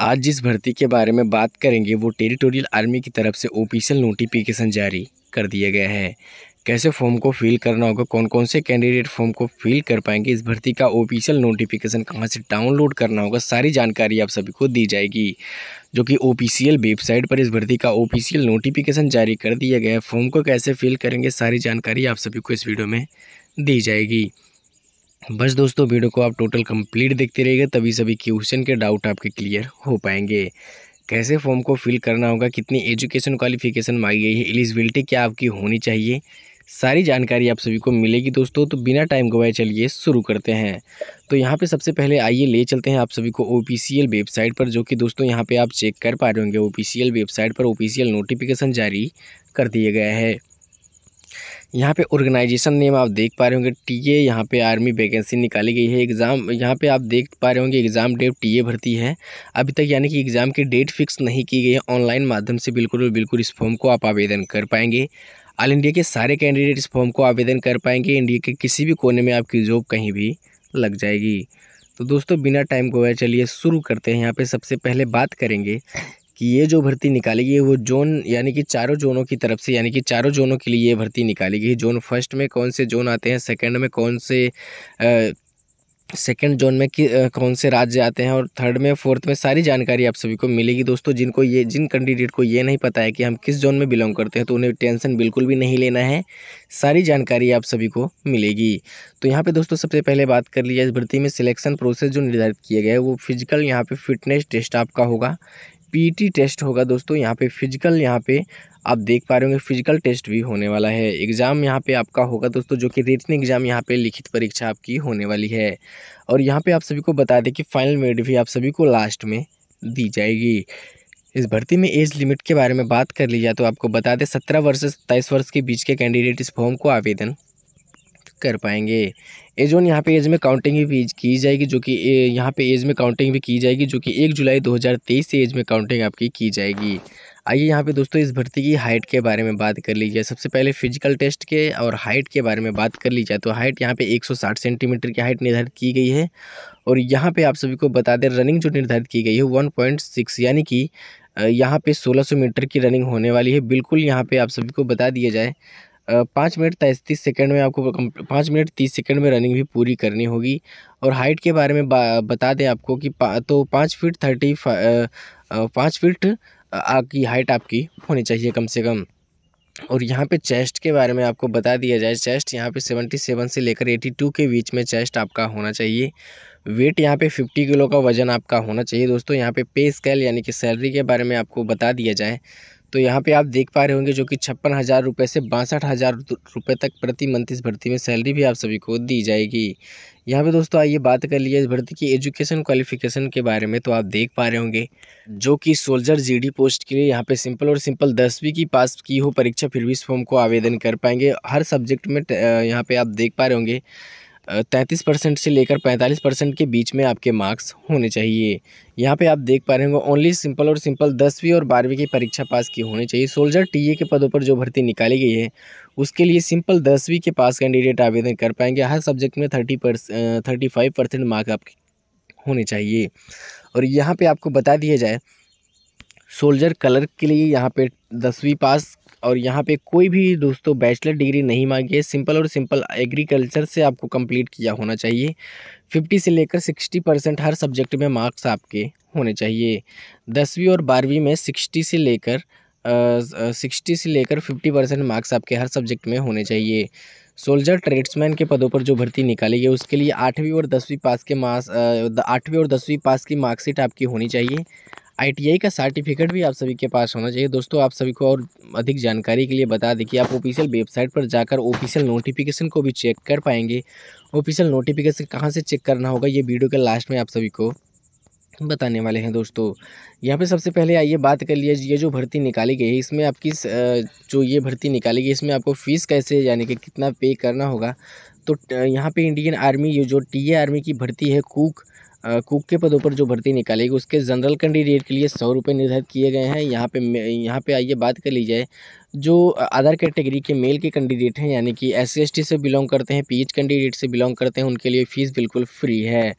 आज जिस भर्ती के बारे में बात करेंगे वो टेरिटोरियल आर्मी की तरफ से ऑफिशियल नोटिफिकेशन जारी कर दिया गया है कैसे फॉर्म को फिल करना होगा कौन कौन से कैंडिडेट फॉर्म को फिल कर पाएंगे इस भर्ती का ऑफिशियल नोटिफिकेशन कहाँ से डाउनलोड करना होगा सारी जानकारी आप सभी को दी जाएगी जो कि ऑफिशियल वेबसाइट पर इस भर्ती का ऑफिशियल नोटिफिकेशन जारी कर दिया गया है फॉर्म को कैसे फिल करेंगे सारी जानकारी आप सभी को इस वीडियो में दी जाएगी बस दोस्तों वीडियो को आप टोटल कंप्लीट देखते रहिएगा तभी सभी क्वेश्चन के डाउट आपके क्लियर हो पाएंगे कैसे फॉर्म को फिल करना होगा कितनी एजुकेशन क्वालिफिकेशन मांगी गई है एलिजिबिलिटी क्या आपकी होनी चाहिए सारी जानकारी आप सभी को मिलेगी दोस्तों तो बिना टाइम गवाए चलिए शुरू करते हैं तो यहाँ पे सबसे पहले आइए ले चलते हैं आप सभी को ओ वेबसाइट पर जो कि दोस्तों यहाँ पे आप चेक कर पा रहे होंगे ओ वेबसाइट पर ओ नोटिफिकेशन जारी कर दिए गए हैं यहाँ पे ऑर्गेनाइजेशन नेम आप देख पा रहे होंगे टीए यहाँ पे आर्मी वैकेंसी निकाली गई है एग्ज़ाम यहाँ पे आप देख पा रहे होंगे एग्ज़ाम डेट टीए भर्ती है अभी तक यानी कि एग्ज़ाम की डेट फिक्स नहीं की गई है ऑनलाइन माध्यम से बिल्कुल और बिल्कुल इस फॉर्म को आप आवेदन कर पाएंगे ऑल इंडिया के सारे कैंडिडेट इस फॉर्म को आवेदन कर पाएंगे इंडिया के किसी भी कोने में आपकी जॉब कहीं भी लग जाएगी तो दोस्तों बिना टाइम को चलिए शुरू करते हैं यहाँ पर सबसे पहले बात करेंगे कि ये जो भर्ती निकाली गई है वो जोन यानी कि चारों जोनों की तरफ से यानी कि चारों जोनों के लिए ये भर्ती निकाली गई जोन फर्स्ट में कौन से जोन आते हैं सेकंड में कौन से आ, सेकेंड जोन में कि कौन से राज्य आते हैं और थर्ड में फोर्थ में सारी जानकारी आप सभी को मिलेगी दोस्तों जिनको ये जिन कैंडिडेट को ये नहीं पता है कि हम किस जोन में बिलोंग करते हैं तो उन्हें टेंशन बिल्कुल भी नहीं लेना है सारी जानकारी आप सभी को मिलेगी तो यहाँ पे दोस्तों सबसे पहले बात कर लीजिए इस भर्ती में सिलेक्शन प्रोसेस जो निर्धारित किया गया है वो फिजिकल यहाँ पर फिटनेस टेस्ट आपका होगा पीटी टेस्ट होगा दोस्तों यहाँ पे फिजिकल यहाँ पे आप देख पा रहे होंगे फिजिकल टेस्ट भी होने वाला है एग्ज़ाम यहाँ पे आपका होगा दोस्तों जो कि रिटर्न एग्ज़ाम यहाँ पे लिखित परीक्षा आपकी होने वाली है और यहाँ पे आप सभी को बता दें कि फाइनल मेड भी आप सभी को लास्ट में दी जाएगी इस भर्ती में एज लिमिट के बारे में बात कर ली जाए तो आपको बता दें सत्रह वर्ष से सत्ताईस वर्ष के बीच के कैंडिडेट इस फॉर्म को आवेदन कर पाएंगे एज वन यहाँ पे एज में काउंटिंग भी की जाएगी जो कि यहाँ पे एज में काउंटिंग भी की जाएगी जो कि एक जुलाई 2023 से एज में काउंटिंग आपकी की जाएगी आइए यहाँ पे दोस्तों इस भर्ती की हाइट के बारे में बात कर लीजिए सबसे पहले फिजिकल टेस्ट के और हाइट के बारे में बात कर ली जाए तो हाइट यहाँ पे 160 सेंटीमीटर की हाइट निर्धारित की गई है और यहाँ पे आप सभी को बता दें रनिंग जो निर्धारित की गई है 1.6 यानी कि यहाँ पे 1600 मीटर की रनिंग होने वाली है बिल्कुल यहाँ पे आप सभी को बता दिया जाए पाँच मिनट तैंतीस सेकंड में आपको पाँच मिनट तीस सेकंड में रनिंग भी पूरी करनी होगी और हाइट के बारे में बता दें आपको कि पा, तो पाँच फीट थर्टी पाँच फीट आपकी हाइट आपकी होनी चाहिए कम से कम और यहाँ पे चेस्ट के बारे में आपको बता दिया जाए चेस्ट यहाँ पे सेवेंटी सेवन से लेकर एटी टू के बीच में चेस्ट आपका होना चाहिए वेट यहाँ पे फिफ्टी किलो का वज़न आपका होना चाहिए दोस्तों यहाँ पे पे स्केल यानी कि सैलरी के बारे में आपको बता दिया जाए तो यहाँ पे आप देख पा रहे होंगे जो कि छप्पन हज़ार रुपये से बासठ हज़ार रुपये तक प्रति मंथ इस भर्ती में सैलरी भी आप सभी को दी जाएगी यहाँ पे दोस्तों आइए बात कर लिए इस भर्ती की एजुकेशन क्वालिफिकेशन के बारे में तो आप देख पा रहे होंगे जो कि सोल्जर जीडी पोस्ट के लिए यहाँ पे सिंपल और सिंपल दसवीं की पास की हो परीक्षा फिर भी इस फॉर्म को आवेदन कर पाएंगे हर सब्जेक्ट में यहाँ पर आप देख पा रहे होंगे तैंतीस परसेंट से लेकर पैंतालीस परसेंट के बीच में आपके मार्क्स होने चाहिए यहाँ पे आप देख पा रहे होंगे ओनली सिंपल और सिंपल दसवीं और बारहवीं की परीक्षा पास की होनी चाहिए सोल्जर टीए के पदों पर जो भर्ती निकाली गई है उसके लिए सिंपल दसवीं के पास कैंडिडेट आवेदन कर पाएंगे हर सब्जेक्ट में thirty thirty five percent mark आपके होने चाहिए और यहाँ पर आपको बता दिया जाए सोल्जर कलर के लिए यहाँ पर दसवीं पास और यहाँ पे कोई भी दोस्तों बैचलर डिग्री नहीं मांगी है सिंपल और सिंपल एग्रीकल्चर से आपको कंप्लीट किया होना चाहिए फिफ्टी से लेकर सिक्सटी परसेंट हर सब्जेक्ट में मार्क्स आपके होने चाहिए दसवीं और बारहवीं में सिक्सटी से लेकर सिक्सटी से लेकर फिफ्टी परसेंट मार्क्स आपके हर सब्जेक्ट में होने चाहिए सोल्जर ट्रेड्समैन के पदों पर जो भर्ती निकाली गई उसके लिए आठवीं और दसवीं पास के मार्क्स आठवीं और दसवीं पास की मार्कशीट आपकी होनी चाहिए आई का सर्टिफिकेट भी आप सभी के पास होना चाहिए दोस्तों आप सभी को और अधिक जानकारी के लिए बता दें कि आप ऑफिशियल वेबसाइट पर जाकर ऑफिशियल नोटिफिकेशन को भी चेक कर पाएंगे ऑफिशियल नोटिफिकेशन कहाँ से चेक करना होगा ये वीडियो के लास्ट में आप सभी को बताने वाले हैं दोस्तों यहाँ पे सबसे पहले आइए बात कर लिए ये जो भर्ती निकाली गई है इसमें आपकी जो ये भर्ती निकाली गई इसमें आपको फ़ीस कैसे यानी कि कितना पे करना होगा तो यहाँ पे इंडियन आर्मी ये जो टीए आर्मी की भर्ती है कुक कुक के पदों पर जो भर्ती निकालेगी उसके जनरल कैंडिडेट के लिए सौ रुपये निर्धारित किए गए हैं यहाँ पे यहाँ पे आइए बात कर ली जाए जो अदर कैटेगरी के मेल के कैंडिडेट हैं यानी कि एस सी से बिलोंग करते हैं पी कैंडिडेट से बिलोंग करते हैं उनके लिए फ़ीस बिल्कुल फ्री है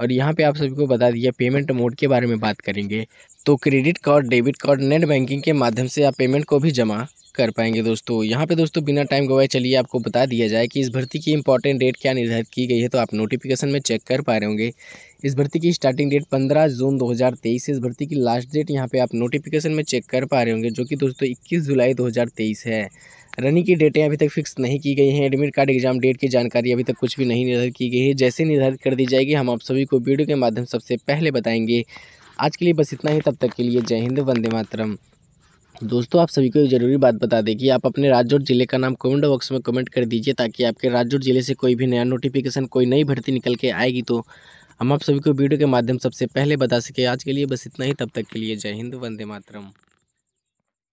और यहाँ पे आप सभी को बता दिया पेमेंट मोड के बारे में बात करेंगे तो credit card debit card net banking के माध्यम से आप पेमेंट को भी जमा कर पाएंगे दोस्तों यहाँ पे दोस्तों बिना टाइम गवाए चलिए आपको बता दिया जाए कि इस भर्ती की इंपॉर्टेंट डेट क्या निर्धारित की गई है तो आप नोटिफिकेशन में चेक कर पा रहे होंगे इस भर्ती की स्टार्टिंग डेट 15 जून 2023 इस भर्ती की लास्ट डेट यहाँ पे आप नोटिफिकेशन में चेक कर पा रहे होंगे जो कि दोस्तों इक्कीस जुलाई दो है रनिंग की डेटें अभी तक फिक्स नहीं की गई हैं एडमिट कार्ड एग्जाम डेट की जानकारी अभी तक कुछ भी नहीं निर्धारित की गई है जैसे निर्धारित कर दी जाएगी हम आप सभी को वीडियो के माध्यम सबसे पहले बताएंगे आज के लिए बस इतना ही तब तक के लिए जय हिंद वंदे मातरम दोस्तों आप सभी को एक जरूरी बात बता दें कि आप अपने और जिले का नाम कमेंट बॉक्स में कमेंट कर दीजिए ताकि आपके और जिले से कोई भी नया नोटिफिकेशन कोई नई भर्ती निकल के आएगी तो हम आप सभी को वीडियो के माध्यम सबसे पहले बता सके आज के लिए बस इतना ही तब तक के लिए जय हिंद वंदे मातरम